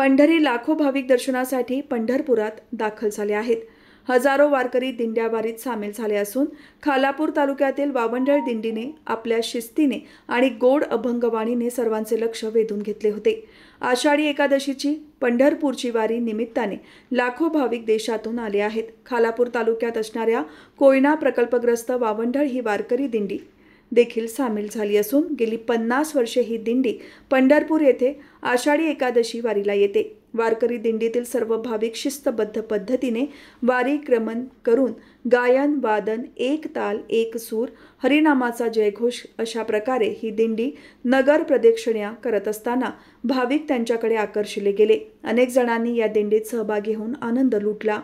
पंढरी लाखो भाविक दर्शनासाठी पंढरपुरात दाखल झाले आहेत हजारो वारकरी दिंड्यावारीत सामील झाले असून खालापूर तालुक्यातील वावंडळ दिंडीने आपल्या शिस्तीने आणि गोड अभंगवाणीने सर्वांचे लक्ष वेधून घेतले होते आषाढी एकादशीची पंढरपूरची वारी निमित्ताने लाखो भाविक देशातून आले आहेत खालापूर तालुक्यात असणाऱ्या कोयना प्रकल्पग्रस्त वावंडळ ही वारकरी दिंडी देखील सामील झाली असून गेली पन्नास वर्षे ही दिंडी पंढरपूर येथे आषाढी एकादशी वारीला येते वारकरी दिंडीतील सर्व भाविक शिस्तबद्ध पद्धतीने वारी क्रमण करून गायन वादन एक ताल एक सूर हरिनामाचा जयघोष अशा प्रकारे ही दिंडी नगर प्रदक्षिण्या करत असताना भाविक त्यांच्याकडे आकर्षिले गेले अनेक जणांनी या दिंडीत सहभागी होऊन आनंद लुटला